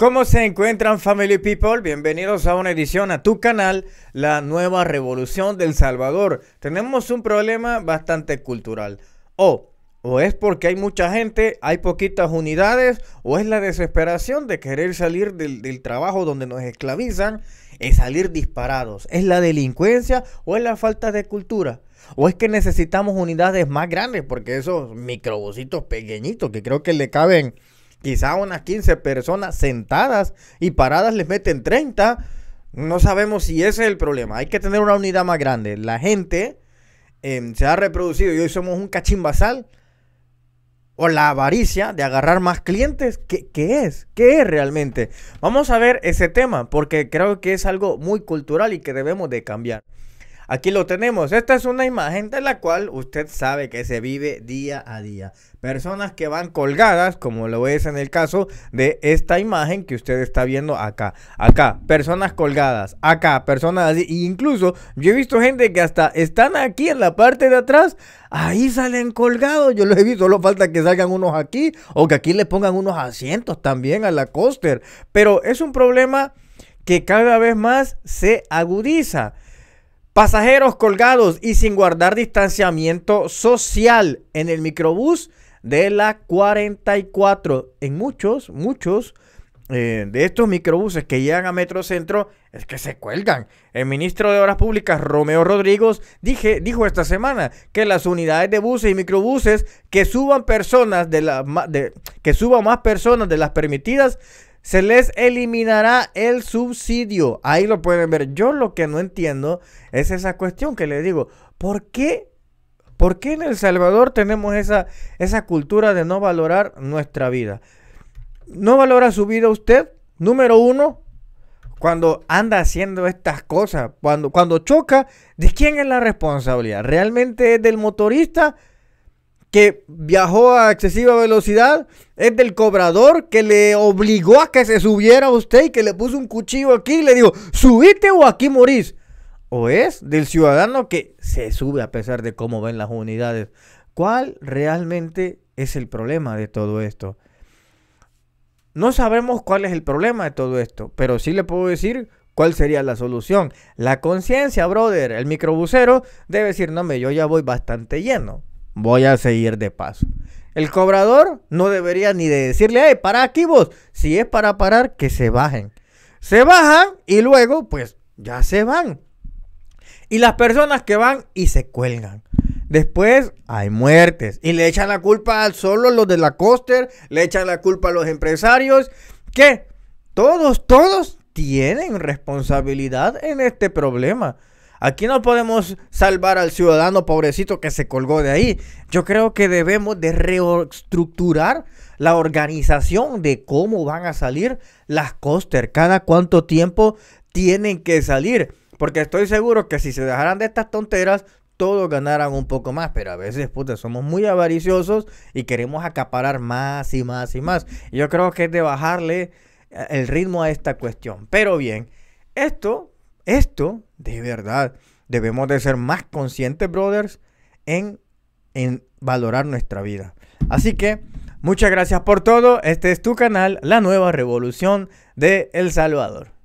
¿Cómo se encuentran Family People? Bienvenidos a una edición a tu canal, La Nueva Revolución del Salvador. Tenemos un problema bastante cultural. O, o es porque hay mucha gente, hay poquitas unidades, o es la desesperación de querer salir del, trabajo donde nos esclavizan, Y salir disparados. ¿Es la delincuencia o es la falta de cultura? ¿O es que necesitamos unidades más grandes? Porque esos microbocitos pequeñitos que creo que le caben quizá unas 15 personas sentadas y paradas les meten 30. No sabemos si ese es el problema. Hay que tener una unidad más grande. La gente em, se ha reproducido y hoy somos un cachimbasal. O la avaricia de agarrar más clientes. ¿Qué, ¿Qué, es? ¿Qué es realmente? Vamos a ver ese tema porque creo que es algo muy cultural y que debemos de cambiar. Aquí lo tenemos. Esta es una imagen de la cual usted sabe que se vive día a día. Personas que van colgadas, como lo es en el caso de esta imagen que usted está viendo acá. Acá, personas colgadas. Acá, personas así. E incluso yo he visto gente que hasta están aquí en la parte de atrás. Ahí salen colgados. Yo lo he visto. Solo falta que salgan unos aquí o que aquí le pongan unos asientos también a la coaster. Pero es un problema que cada vez más se agudiza. Pasajeros colgados y sin guardar distanciamiento social en el microbús de la 44. En muchos, muchos eh, de estos microbuses que llegan a Metrocentro es que se cuelgan. El ministro de Obras Públicas, Romeo Rodríguez, dije, dijo esta semana que las unidades de buses y microbuses que suban personas de, la, que suban más personas de las permitidas se les eliminará el subsidio. Ahí lo pueden ver. Yo lo que no entiendo es esa cuestión que le digo. ¿Por qué ¿Por qué en El Salvador tenemos esa, esa, cultura de no valorar nuestra vida? ¿No valora su vida usted? Número uno, cuando anda haciendo estas cosas, cuando, cuando choca, ¿de quién es la responsabilidad? ¿Realmente es del motorista? que viajó a excesiva velocidad, es del cobrador que le obligó a que se subiera a usted y que le puso un cuchillo aquí y le dijo, subite o aquí morís. O es del ciudadano que se sube a pesar de cómo ven las unidades. ¿Cuál realmente es el problema de todo esto? No sabemos cuál es el problema de todo esto, pero sí le puedo decir ¿Cuál sería la solución? La conciencia, brother. El microbusero debe decir, no, me, yo ya voy bastante lleno voy a seguir de paso. El cobrador no debería ni de decirle, hey, para aquí vos. Si es para parar, que se bajen. Se bajan y luego, pues, ya se van. Y las personas que van y se cuelgan. Después hay muertes y le echan la culpa al solo los de la coster, le echan la culpa a los empresarios, que todos, todos tienen responsabilidad en este problema. Aquí no podemos salvar al ciudadano pobrecito que se colgó de ahí. Yo creo que debemos de reestructurar la organización de cómo van a salir las coster, cada cuánto tiempo tienen que salir. Porque estoy seguro que si se dejaran de estas tonteras, todos ganarán un poco más, pero a veces, puta, somos muy avariciosos y queremos acaparar más y más y más. Yo creo que es de bajarle el ritmo a esta cuestión. Pero bien, esto esto, de verdad, debemos de ser más conscientes, brothers, en, en valorar nuestra vida. Así que, muchas gracias por todo. Este es tu canal, La Nueva Revolución de El Salvador.